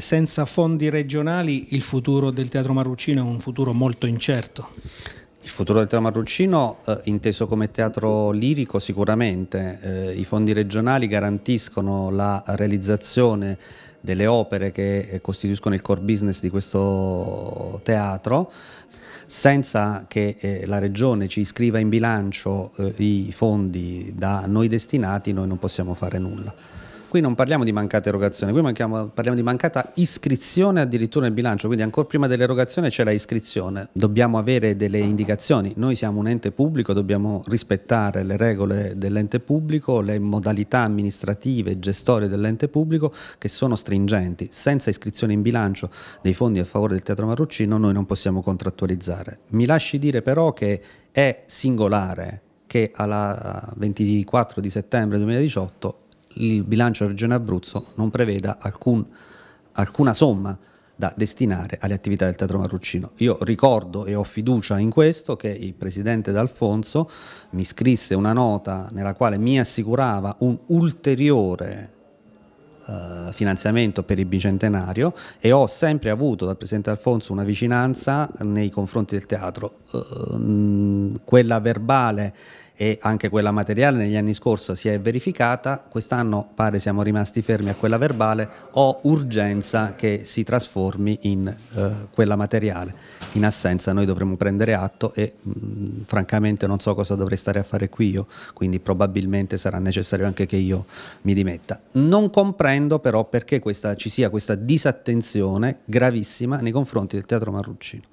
Senza fondi regionali il futuro del Teatro Marruccino è un futuro molto incerto. Il futuro del Teatro Marruccino, eh, inteso come teatro lirico, sicuramente. Eh, I fondi regionali garantiscono la realizzazione delle opere che eh, costituiscono il core business di questo teatro senza che eh, la Regione ci iscriva in bilancio eh, i fondi da noi destinati noi non possiamo fare nulla. Qui non parliamo di mancata erogazione, qui manchiamo, parliamo di mancata iscrizione addirittura nel bilancio, quindi ancora prima dell'erogazione c'è la iscrizione. Dobbiamo avere delle indicazioni, noi siamo un ente pubblico, dobbiamo rispettare le regole dell'ente pubblico, le modalità amministrative e gestorie dell'ente pubblico che sono stringenti. Senza iscrizione in bilancio dei fondi a favore del Teatro Marruccino noi non possiamo contrattualizzare. Mi lasci dire però che è singolare che alla 24 di settembre 2018 il bilancio della Regione Abruzzo non preveda alcun, alcuna somma da destinare alle attività del Teatro Marruccino. Io ricordo e ho fiducia in questo che il presidente D'Alfonso mi scrisse una nota nella quale mi assicurava un ulteriore eh, finanziamento per il bicentenario e ho sempre avuto dal presidente D'Alfonso una vicinanza nei confronti del teatro. Eh, quella verbale e anche quella materiale negli anni scorsi si è verificata, quest'anno pare siamo rimasti fermi a quella verbale, ho urgenza che si trasformi in eh, quella materiale. In assenza noi dovremmo prendere atto e mh, mm, francamente non so cosa dovrei stare a fare qui io, quindi probabilmente sarà necessario anche che io mi dimetta. Non comprendo però perché questa, ci sia questa disattenzione gravissima nei confronti del teatro Marruccino.